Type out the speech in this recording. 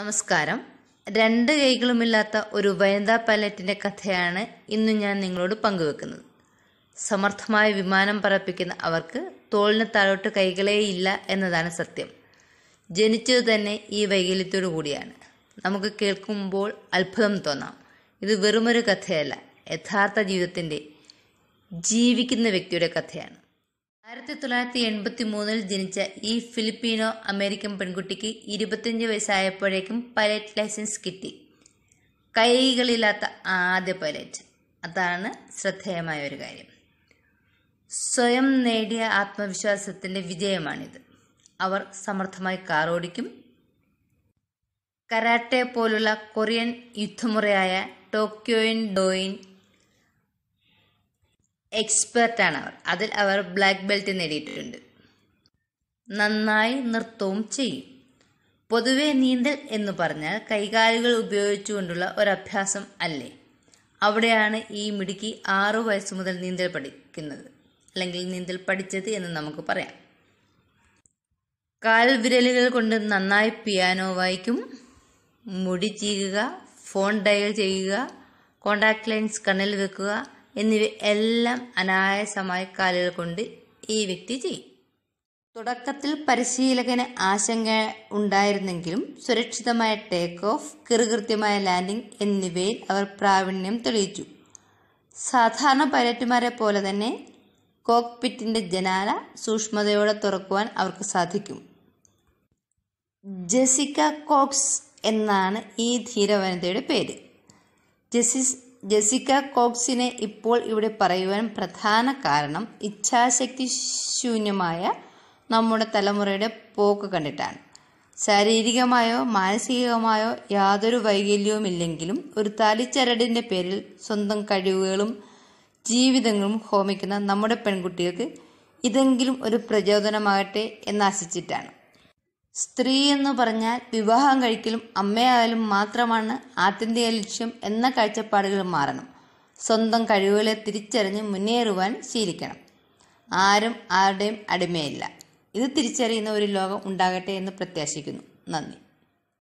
നമസ്കാരം രണ്ട് കൈകളുമില്ലാത്ത ഒരു വനിതാ പൈലറ്റിൻ്റെ കഥയാണ് ഇന്ന് ഞാൻ നിങ്ങളോട് പങ്കുവെക്കുന്നത് സമർത്ഥമായ വിമാനം പറപ്പിക്കുന്ന അവർക്ക് തോളിന് താഴോട്ട് കൈകളേ ഇല്ല എന്നതാണ് സത്യം ജനിച്ചത് തന്നെ ഈ വൈകല്യത്തോടു കൂടിയാണ് നമുക്ക് കേൾക്കുമ്പോൾ അത്ഭുതം തോന്നാം ഇത് വെറുമൊരു കഥയല്ല യഥാർത്ഥ ജീവിതത്തിൻ്റെ ജീവിക്കുന്ന വ്യക്തിയുടെ കഥയാണ് ആയിരത്തി തൊള്ളായിരത്തി എൺപത്തി മൂന്നിൽ ജനിച്ച ഈ ഫിലിപ്പീനോ അമേരിക്കൻ പെൺകുട്ടിക്ക് ഇരുപത്തിയഞ്ച് വയസ്സായപ്പോഴേക്കും പൈലറ്റ് ലൈസൻസ് കിട്ടി കൈകളില്ലാത്ത ആദ്യ പൈലറ്റ് അതാണ് ശ്രദ്ധേയമായ ഒരു കാര്യം സ്വയം നേടിയ ആത്മവിശ്വാസത്തിൻ്റെ വിജയമാണിത് അവർ സമർത്ഥമായി കാർ ഓടിക്കും കരാട്ടെ പോലുള്ള കൊറിയൻ യുദ്ധമുറയായ ടോക്കിയോയിൻ ഡോയിൻ എക്സ്പെർട്ടാണ് അവർ അതിൽ അവർ ബ്ലാക്ക് ബെൽറ്റ് നേടിയിട്ടുണ്ട് നന്നായി നൃത്തവും ചെയ്യും പൊതുവെ നീന്തൽ എന്ന് പറഞ്ഞാൽ കൈകാലുകൾ ഉപയോഗിച്ചുകൊണ്ടുള്ള ഒരു അഭ്യാസം അല്ലേ അവിടെയാണ് ഈ മിടുക്കി ആറു വയസ്സ് മുതൽ നീന്തൽ പഠിക്കുന്നത് അല്ലെങ്കിൽ നീന്തൽ പഠിച്ചത് എന്ന് നമുക്ക് പറയാം കാൽ വിരലുകൾ കൊണ്ട് നന്നായി പിയാനോ വായിക്കും മുടി ചീകുക ഫോൺ ഡയൽ ചെയ്യുക കോണ്ടാക്ട് ലെൻസ് കണ്ണിൽ വെക്കുക എന്നിവ എല്ലാം അനായാസമായ കാലുകൾ കൊണ്ട് ഈ വ്യക്തി ചെയ്യും തുടക്കത്തിൽ പരിശീലകന് ആശങ്ക ഉണ്ടായിരുന്നെങ്കിലും സുരക്ഷിതമായ ടേക്ക് ഓഫ് കൃകൃത്യമായ ലാൻഡിംഗ് എന്നിവയിൽ അവർ പ്രാവീണ്യം തെളിയിച്ചു സാധാരണ പൈലറ്റുമാരെ പോലെ തന്നെ കോക്ക്പിറ്റിന്റെ ജനാല സൂക്ഷ്മതയോടെ തുറക്കുവാൻ അവർക്ക് സാധിക്കും ജെസിക്ക കോക്സ് എന്നാണ് ഈ ധീരവനിതയുടെ പേര് ജെസിസ് ജെസിക്ക കോക്സിനെ ഇപ്പോൾ ഇവിടെ പറയുവാൻ പ്രധാന കാരണം ഇച്ഛാശക്തി ശൂന്യമായ നമ്മുടെ തലമുറയുടെ പോക്ക് കണ്ടിട്ടാണ് ശാരീരികമായോ മാനസികമായോ യാതൊരു വൈകല്യവും ഇല്ലെങ്കിലും ഒരു താലിച്ചരടിൻ്റെ പേരിൽ സ്വന്തം കഴിവുകളും ജീവിതങ്ങളും ഹോമിക്കുന്ന നമ്മുടെ പെൺകുട്ടികൾക്ക് ഇതെങ്കിലും ഒരു പ്രചോദനമാകട്ടെ എന്നാശിച്ചിട്ടാണ് സ്ത്രീ എന്ന് പറഞ്ഞാൽ വിവാഹം കഴിക്കലും അമ്മയായാലും മാത്രമാണ് ആത്യന്തിക ലക്ഷ്യം എന്ന കാഴ്ചപ്പാടുകൾ മാറണം സ്വന്തം കഴിവുകളെ തിരിച്ചറിഞ്ഞ് മുന്നേറുവാൻ ശീലിക്കണം ആരും ആരുടെയും അടിമയല്ല ഇത് തിരിച്ചറിയുന്ന ഒരു ലോകം ഉണ്ടാകട്ടെ എന്ന് പ്രത്യാശിക്കുന്നു നന്ദി